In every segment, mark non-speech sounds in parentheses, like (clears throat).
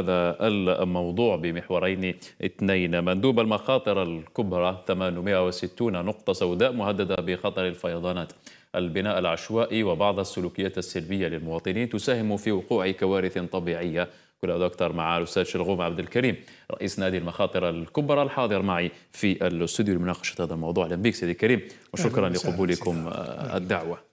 هذا الموضوع بمحورين اثنين مندوب المخاطر الكبرى 860 نقطة سوداء مهددة بخطر الفيضانات البناء العشوائي وبعض السلوكيات السلبية للمواطنين تساهم في وقوع كوارث طبيعية كل هذا أكثر مع الأستاذ شلغوم عبد الكريم رئيس نادي المخاطر الكبرى الحاضر معي في الاستوديو لمناقشة هذا الموضوع أهلا بك سيدي الكريم وشكرا لقبولكم الدعوة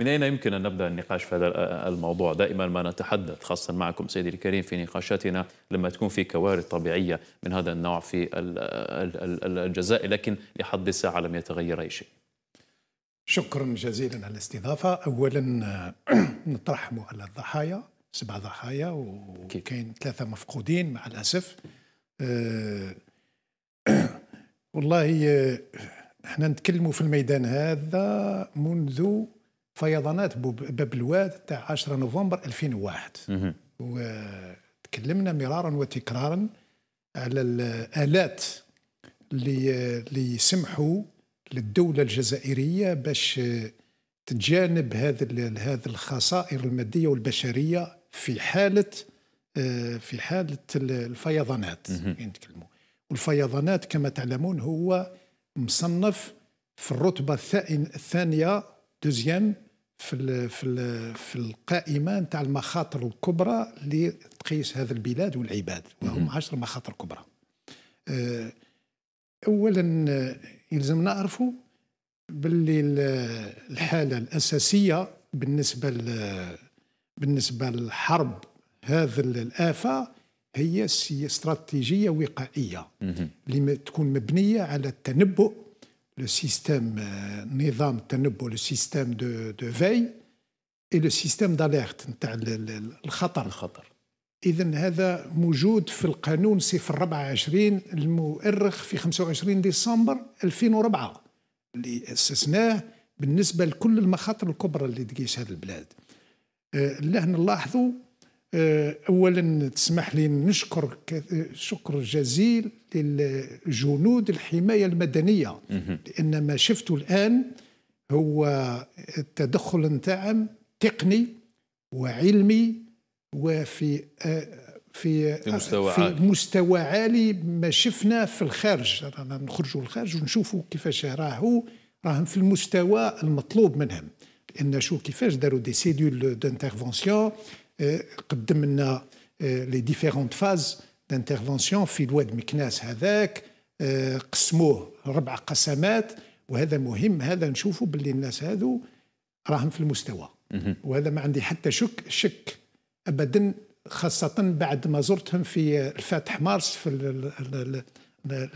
من أين يمكن أن نبدأ النقاش في هذا الموضوع دائما ما نتحدث خاصة معكم سيدي الكريم في نقاشاتنا لما تكون في كوارث طبيعية من هذا النوع في الجزائر لكن لحد الساعة لم يتغير أي شيء شكرا جزيلا على الاستضافة أولا (clears throat) نترحم على الضحايا سبع ضحايا وكاين ثلاثة مفقودين مع الأسف (clears throat) والله آه، احنا نتكلموا في الميدان هذا منذ فيضانات باب الواد تاع 10 نوفمبر 2001 وتكلمنا مرارا وتكرارا على الالات اللي اللي يسمحوا للدوله الجزائريه باش تتجانب هذا هذا الخسائر الماديه والبشريه في حاله في حاله الفيضانات يعني والفيضانات كما تعلمون هو مصنف في الرتبه الثانيه دوزيام في ال في ال في القائمه نتاع المخاطر الكبرى اللي تقيس هذا البلاد والعباد وهم عشر مخاطر كبرى آه، اولا يلزم نعرفوا باللي الحاله الاساسيه بالنسبه بالنسبه للحرب هذا الافه هي استراتيجيه وقائيه اللي تكون مبنيه على التنبؤ le système نظام euh, التنبؤ le système de, de veille et le système d'alerte نتاع الخطر الخطر اذا هذا موجود في القانون صفر 24 المؤرخ في 25 ديسمبر 2004 اللي اسسناه بالنسبه لكل المخاطر الكبرى اللي تقيس هذه البلاد أه لا نلاحظوا آه، اولا تسمح لي نشكر آه، شكر جزيل للجنود الحمايه المدنيه لان ما شفته الان هو التدخل نتاعهم تقني وعلمي وفي آه، في في مستوى, في مستوى عالي ما شفنا في الخارج رانا نخرجوا للخارج ونشوفوا كيفاش راهو راهم في المستوى المطلوب منهم لان شو كيفاش داروا دي سيدول دانترفونسيون Euh, قدم لنا لي ديفيرونت فاز دانترفونسيون في الواد مكناس هذاك قسموه ربع قسمات وهذا مهم هذا نشوفوا باللي الناس هذو راهم في المستوى وهذا ما عندي حتى شك شك ابدا خاصة بعد ما زرتهم في الفاتح مارس في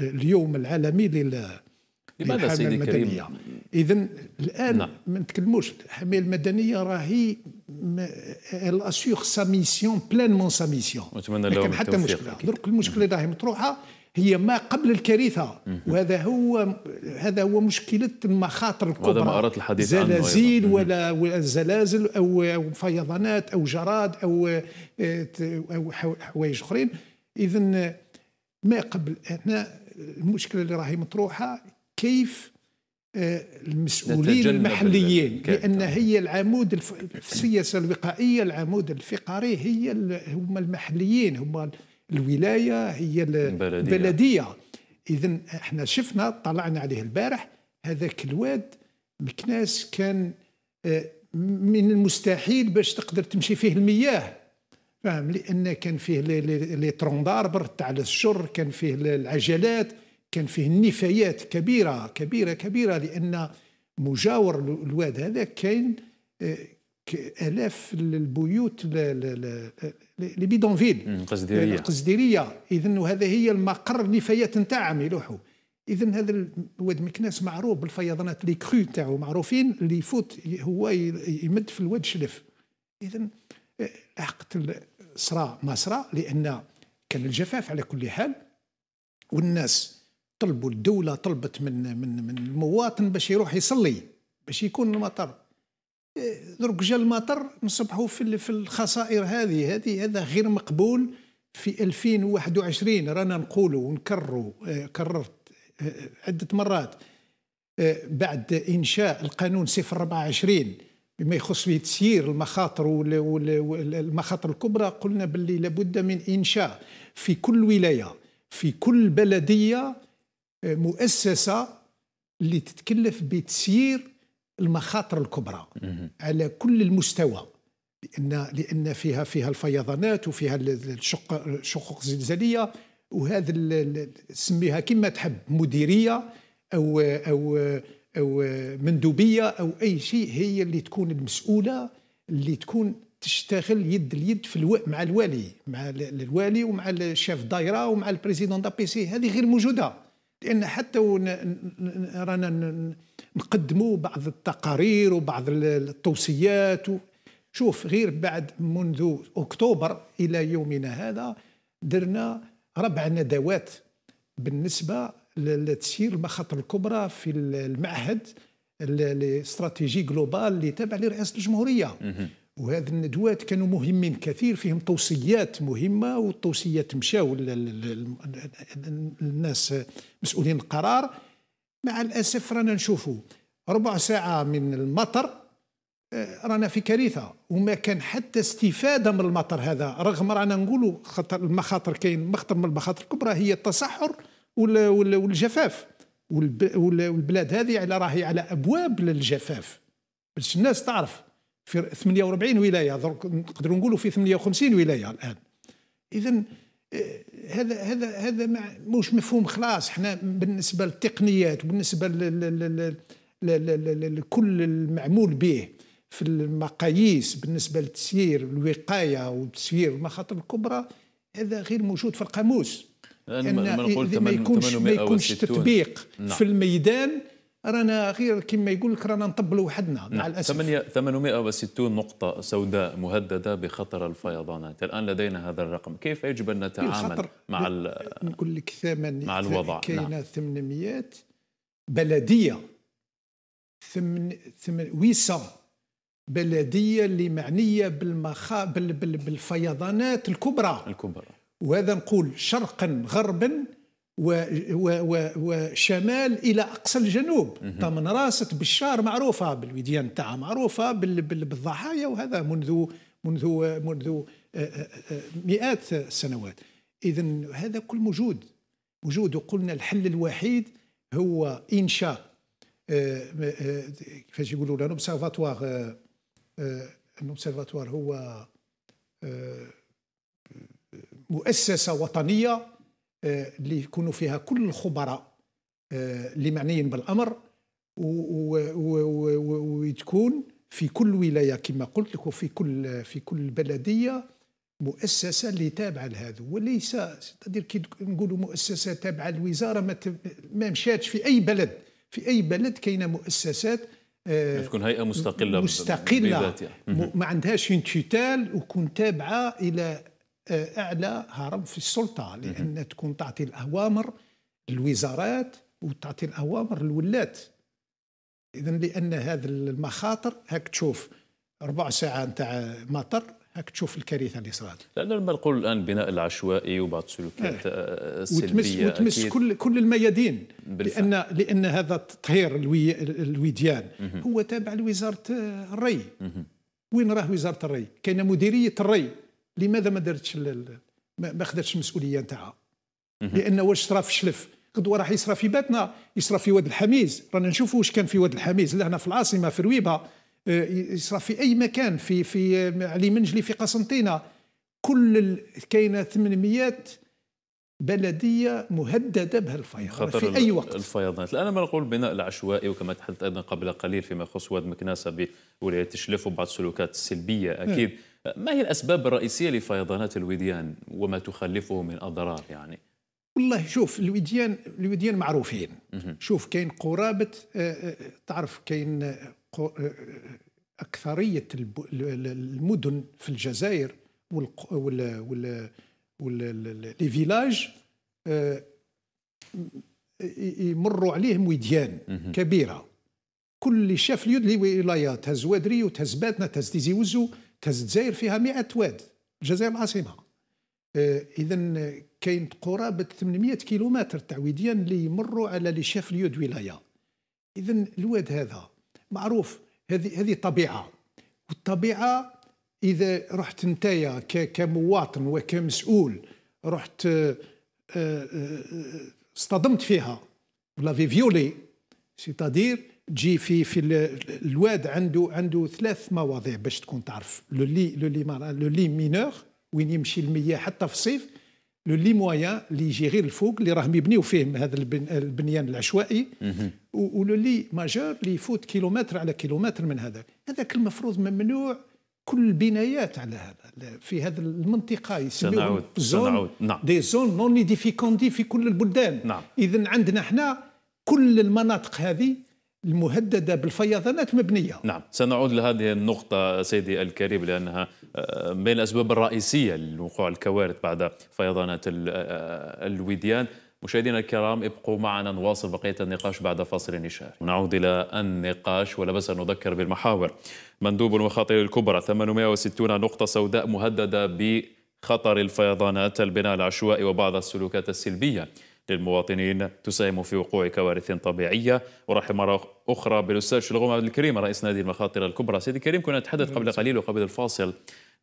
اليوم العالمي لل لماذا سيدي كريم؟ اذا الان نعم. ما نتكلموش الحمايه المدنيه راهي الاسيغ سا ميسيون بلانمون سا ميسيون نتمنى لهم حتى مشكله درك المشكله راهي مطروحه هي ما قبل الكارثه وهذا هو هذا هو مشكله المخاطر الكبرى هذا ما اردت الحديث زلازل ولا, ولا زلازل او فيضانات او جراد او آه، او حوايج اخرين اذا ما قبل هنا المشكله اللي راهي مطروحه كيف آه، المسؤولين المحليين لان هي العمود الف... في السياسه الوقائيه العمود الفقري هي ال... هم المحليين هم الولايه هي البلديه, البلدية. اذا احنا شفنا طلعنا عليه البارح هذاك الواد مكناس كان آه، من المستحيل باش تقدر تمشي فيه المياه فاهم لان كان فيه لي تروندار تاع الشر كان فيه العجلات كان فيه نفايات كبيرة كبيرة كبيرة لأن مجاور الواد هذا كان آه، آلاف البيوت لبيدونفيل القصديرية القصديرية آه، إذا وهذا هي المقر النفايات نتاعهم يلوحوا إذا هذا الواد مكناس معروف بالفيضانات لي كرو نتاعو معروفين اللي يفوت هو يمد في الواد شلف إذا آه، عقد صرا ما صرا لأن كان الجفاف على كل حال والناس طلبوا الدولة طلبت من من من المواطن باش يروح يصلي باش يكون المطر إيه، درك جا المطر نصبحوا في في الخسائر هذه هذه هذا غير مقبول في 2021 رانا نقولوا ونكرروا إيه، كررت إيه، عدة مرات بعد إنشاء القانون 024 بما يخص به تسيير المخاطر والمخاطر الكبرى قلنا باللي لابد من إنشاء في كل ولاية في كل بلدية آه، مؤسسه اللي تتكلف بتسيير المخاطر الكبرى على كل المستوى لان لان فيها فيها الفيضانات وفيها الشق الشقوق الزلزاليه وهذا سميها كما تحب مديريه او او او مندوبيه او اي شيء هي اللي تكون المسؤوله اللي تكون تشتغل يد اليد في الو... مع الوالي مع الوالي ومع الشيف دايره ومع البريزيدون دابيسي هذه غير موجوده لان حتى رانا نقدموا بعض التقارير وبعض التوصيات شوف غير بعد منذ اكتوبر الى يومنا هذا درنا ربع ندوات بالنسبه لتسيير المخاطر الكبرى في المعهد الاستراتيجي جلوبال اللي تابع لرئاسه الجمهوريه وهذه الندوات كانوا مهمين كثير فيهم توصيات مهمه والتوصيات مشاو للناس مسؤولين القرار مع الاسف رانا نشوفوا ربع ساعه من المطر آه، رانا في كارثه وما كان حتى استفاده من المطر هذا رغم رانا نقولوا خطر المخاطر كاين مخطر من المخاطر الكبرى هي التصحر والجفاف والبلاد هذه على راهي على ابواب للجفاف باش الناس تعرف في 48 ولايه درك نقدروا نقولوا في 58 ولايه الان اذا آه، هذا هذا هذا مش مفهوم خلاص احنا بالنسبه للتقنيات وبالنسبه لكل المعمول به في المقاييس بالنسبه للتسيير الوقايه وتسيير المخاطر الكبرى هذا غير موجود في القاموس يعني ما يكونش ما يكونش تطبيق نعم. في الميدان رانا غير كما يقول لك رانا نطبلوا وحدنا مع نعم. الاسف 860 نقطه سوداء مهدده بخطر الفيضانات الان لدينا هذا الرقم كيف يجب ان نتعامل مع نقول لك ثمن مع الوضع نعم. كاينه نعم. 800 بلديه ثمن ثمن ويسا بلديه اللي معنيه بالمخا بال بال بالفيضانات الكبرى الكبرى وهذا نقول شرقا غربا وشمال الى اقصى الجنوب طمن راسه بشار معروفه بالوديان تاعها معروفه بالضحايا وهذا منذ منذ منذ آه، آه، آه، مئات السنوات اذا هذا كل موجود موجود وقلنا الحل الوحيد هو انشاء كيفاش يقولوا لنا اوبسيرفاتوار اوبسيرفاتوار هو مؤسسه وطنيه اللي آه، يكونوا فيها كل الخبراء اللي آه، معنيين بالامر وتكون في كل ولايه كما قلت لك وفي كل في كل بلديه مؤسسه اللي تابعه لهذا وليس تقدر كي نقولوا مؤسسه تابعه للوزاره ما, ما مشاتش في اي بلد في اي بلد كاينه مؤسسات آه، تكون هيئه مستقله مستقله ما عندهاش اون تيتال وكون تابعه الى اعلى هرم في السلطه لان تكون تعطي الاوامر للوزارات وتعطي الاوامر للولات اذا لان هذه المخاطر هاك تشوف ربع ساعه نتاع مطر هاك تشوف الكارثه اللي صارت لان لما نقول الان بناء العشوائي وبعض السلوكيات السلبيه آه، إيه. وتمس, وتمس أكيد. كل كل الميادين بالفعل. لان لان هذا تطهير الوي... الوديان هو تابع لوزاره الري وين راه وزاره الري كاينه مديريه الري لماذا ما دارتش ما خداتش المسؤوليه نتاعها لان واش صرا في شلف غدوه راح يصرى في باتنا يصرى في واد الحميز رانا نشوفوا واش كان في واد الحميز لهنا في العاصمه في رويبه آه، يصرى في اي مكان في في آه، علي منجلي في قسنطينه كل كاينه 800 بلديه مهدده بهالفيضانات في اي وقت الفيضانات الان ما نقول البناء العشوائي وكما تحدثت ايضا قبل قليل فيما يخص واد مكناسه بولايه الشلف وبعض السلوكات السلبيه اكيد م. إيه. ما هي الأسباب الرئيسية لفيضانات الوديان وما تخلفه من أضرار يعني؟ والله شوف الوديان الوديان معروفين شوف كاين قرابة آه، آه، تعرف كاين آه، أكثرية المدن في الجزائر وال وال وال لي فيلاج يمروا عليهم وديان كبيره كل اللي شاف اليد ولايات تهز وادري وتهز باتنا تهز تيزي وزو الجزائر فيها 100 واد الجزائر العاصمه آه، اذا كاين قرابه 800 كيلومتر تعويديا اللي يمروا على لي شيف ليو ولايه اذا الواد هذا معروف هذه هذه طبيعه والطبيعه اذا رحت نتايا كمواطن وكمسؤول رحت آه، آه، اصطدمت فيها ولا في فيولي سيتادير تجي في في الواد عنده عنده ثلاث مواضيع باش تكون تعرف لو لي لو لي لو لي مينور وين يمشي المياه حتى في الصيف لو لي مويان اللي يجي غير الفوق اللي راهم يبنيو فيه هذا البنيان العشوائي ولو لي ماجور اللي يفوت كيلومتر على كيلومتر من هذا هذاك المفروض ممنوع كل البنايات على هذا في هذا المنطقه يسميوها زون نعم. دي زون نون ايديفيكوندي في كل البلدان نعم. اذا عندنا احنا كل المناطق هذه المهدده بالفيضانات مبنيه. نعم، سنعود لهذه النقطه سيدي الكريم لانها آه، من الاسباب الرئيسيه لوقوع الكوارث بعد فيضانات آه، الوديان. مشاهدينا الكرام ابقوا معنا نواصل بقيه النقاش بعد فاصل نشاري. نعود الى النقاش ولا بس ان نذكر بالمحاور. مندوب المخاطر الكبرى 860 نقطه سوداء مهدده بخطر الفيضانات، البناء العشوائي وبعض السلوكات السلبيه. للمواطنين تساهم في وقوع كوارث طبيعية وراح مرة أخرى بالأستاذ شلغوم عبد الكريم رئيس نادي المخاطر الكبرى سيدي الكريم كنا نتحدث نعم. قبل قليل وقبل الفاصل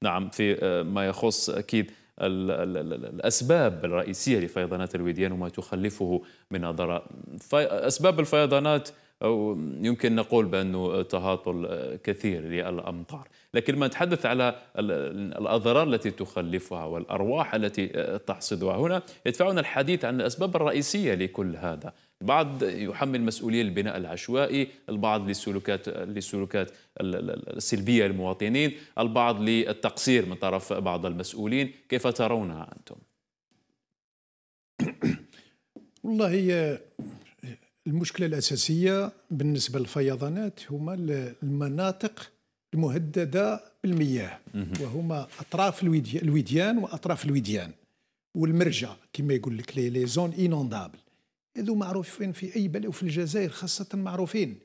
نعم في آه، ما يخص أكيد الأسباب الرئيسية لفيضانات الوديان وما تخلفه من أضرار أسباب الفيضانات أو يمكن نقول بأنه تهاطل كثير للأمطار لكن ما نتحدث على الأضرار التي تخلفها والأرواح التي تحصدها هنا يدفعنا الحديث عن الأسباب الرئيسية لكل هذا البعض يحمل مسؤولية البناء العشوائي البعض للسلوكات للسلوكات السلبية للمواطنين البعض للتقصير من طرف بعض المسؤولين كيف ترونها أنتم؟ والله هي المشكلة الأساسية بالنسبة للفيضانات هما المناطق المهددة بالمياه وهما أطراف الوديان وأطراف الوديان والمرجع كما يقول لك لي زون إينوندابل هذو معروفين في أي بلد وفي الجزائر خاصة معروفين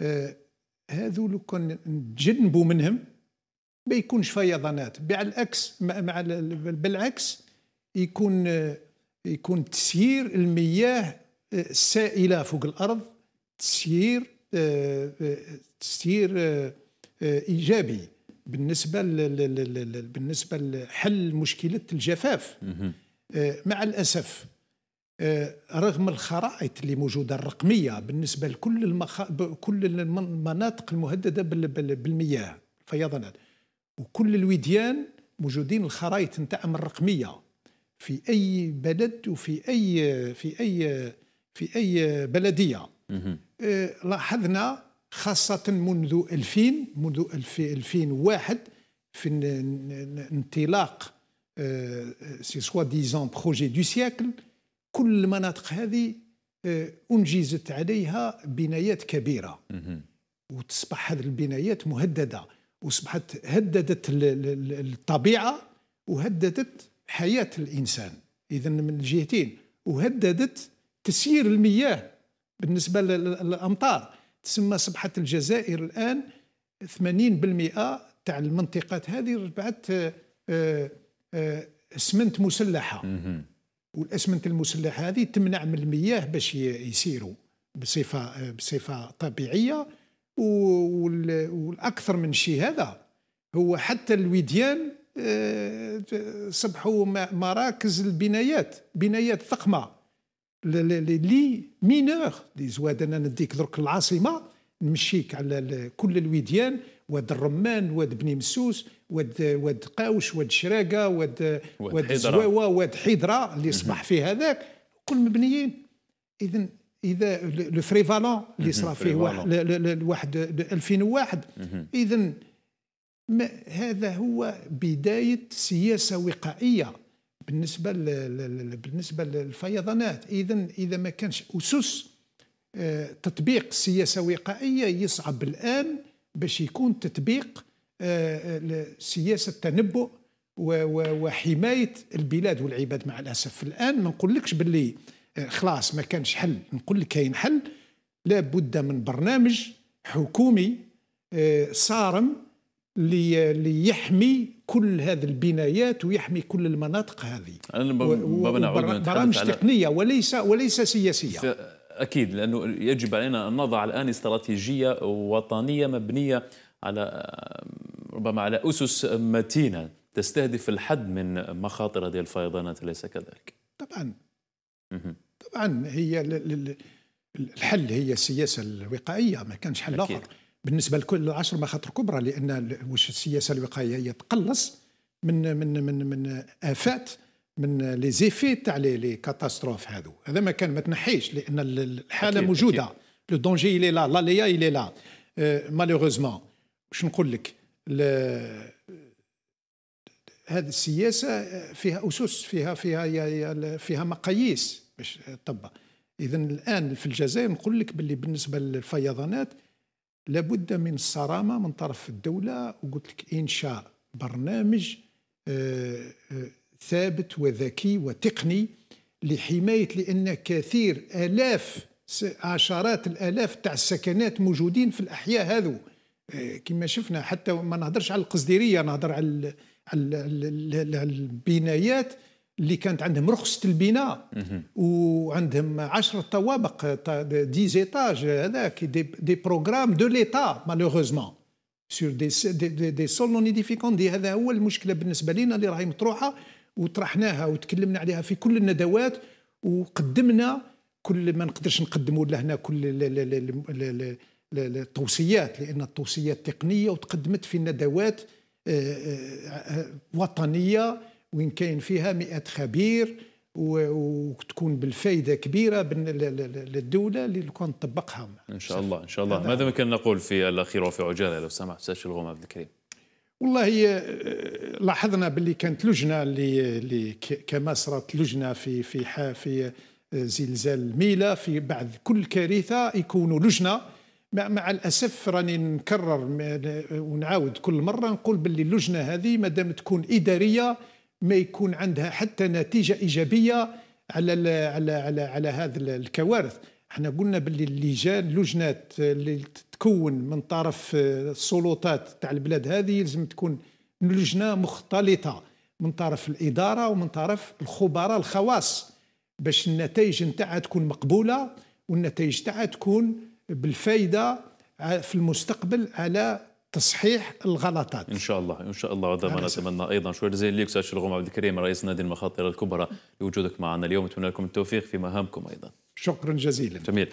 آه هذو لو كان نتجنبوا منهم ما يكونش فيضانات بالعكس مع بالعكس يكون آه، يكون تسيير المياه السائله فوق الارض تسيير آه، آه، تسيير آه، ايجابي بالنسبه بالنسبه لحل مشكله الجفاف مع الاسف رغم الخرائط اللي موجوده الرقميه بالنسبه لكل المخ... كل المناطق المهدده بالمياه الفيضانات وكل الوديان موجودين الخرائط نتاعهم الرقميه في اي بلد وفي اي في اي في أي بلدية آه، لاحظنا خاصة منذ 2000 منذ 2001 في انطلاق آه، آه، سي سوا ديزون بروجي دو سيكل كل المناطق هذه انجزت عليها بنايات كبيره وتصبح هذه البنايات مهدده واصبحت هددت الطبيعه وهددت حياه الانسان اذا من الجهتين وهددت تسيير المياه بالنسبة للأمطار تسمى صبحة الجزائر الآن 80% تاع المنطقات هذه ربعت آه، آه، آه، اسمنت مسلحة والاسمنت المسلحة هذه تمنع من المياه باش يسيروا بصفة بصفة طبيعية والأكثر من شيء هذا هو حتى الوديان صبحوا مراكز البنايات بنايات ضخمة لي مينور لي زواد انا نديك درك العاصمه نمشيك على كل الوديان واد الرمان واد بني مسوس واد واد قاوش واد شراقه واد واد زواوه واد حيدره اللي صبح في هذاك كل مبنيين اذا اذا لو فريفالون اللي صرا فيه واحد واحد 2001 اذا هذا هو بدايه سياسه وقائيه بالنسبه بالنسبه للفيضانات اذا اذا ما كانش اسس آه، تطبيق سياسه وقائيه يصعب الان باش يكون تطبيق آه، سياسه تنبؤ وحمايه البلاد والعباد مع الاسف الان ما نقولكش باللي آه، خلاص ما كانش حل نقول لك كاين حل لابد من برنامج حكومي صارم ليحمي كل هذه البنايات ويحمي كل المناطق هذه انا برامج تقنيه وليس وليس سياسيه س... اكيد لانه يجب علينا ان نضع الان استراتيجيه وطنيه مبنيه على ربما على اسس متينه تستهدف الحد من مخاطر هذه الفيضانات اليس كذلك؟ طبعا طبعا هي الحل هي السياسه الوقائيه ما كانش حل أكيد. اخر بالنسبه لكل العشر مخاطر كبرى لان واش السياسه الوقائيه هي تقلص من من من من افات من لي زيفي تاع لي كاتاستروف هذو هذا ما كان ما تنحيش لان الحاله أكيد موجوده لو دونجي الي لا ليا الي لا مالوغوزمون باش نقول لك هذه السياسه فيها اسس فيها فيها فيها مقاييس باش تطبق اذا الان في الجزائر نقول لك باللي بالنسبه للفيضانات لابد من صرامه من طرف الدوله وقلت لك انشاء برنامج آه، آه، ثابت وذكي وتقني لحمايه لان كثير الاف عشرات الالاف تاع السكنات موجودين في الاحياء هذو آه، كما شفنا حتى ما نهضرش على القصديريه نهضر على البنايات اللي كانت عندهم رخصه البناء وعندهم 10 طوابق 10 زيتاج هذاك دي, دي بروغرام دو ليتا مالوغوزمون سور دي دي, دي سول نون ايديفيكوندي هذا هو المشكله بالنسبه لنا اللي راهي مطروحه وطرحناها وتكلمنا عليها في كل الندوات وقدمنا كل ما نقدرش نقدموا لهنا كل التوصيات لان التوصيات تقنيه وتقدمت في ندوات آه، آه، آه، وطنيه وين كاين فيها مئة خبير وتكون بالفائده كبيره للدوله اللي كون تطبقها ان شاء الله ان شاء الله ماذا يمكن نقول في الاخير وفي عجاله لو سمحت استاذ الغوم عبد الكريم والله آه، لاحظنا باللي كانت لجنه اللي كما صارت لجنه في في في آه، زلزال ميلا في بعد كل كارثه يكونوا لجنه مع, مع الاسف راني نكرر ونعاود كل مره نقول باللي اللجنه هذه ما دام تكون اداريه ما يكون عندها حتى نتيجه ايجابيه على ال على على على هذه الكوارث احنا قلنا باللي اللجان لجنات اللي تتكون من طرف آه، السلطات تاع البلاد هذه لازم تكون لجنه مختلطه من طرف الاداره ومن طرف الخبراء الخواص باش النتائج نتاعها تكون مقبوله والنتائج تاعها تكون بالفائده آه، في المستقبل على تصحيح الغلطات ان شاء الله ان شاء الله وهذا ما نتمنى ايضا شكرا جزيلا لك استاذ شلغوم عبد الكريم رئيس نادي المخاطر الكبرى لوجودك معنا اليوم اتمنى لكم التوفيق في مهامكم ايضا شكرا جزيلا جميل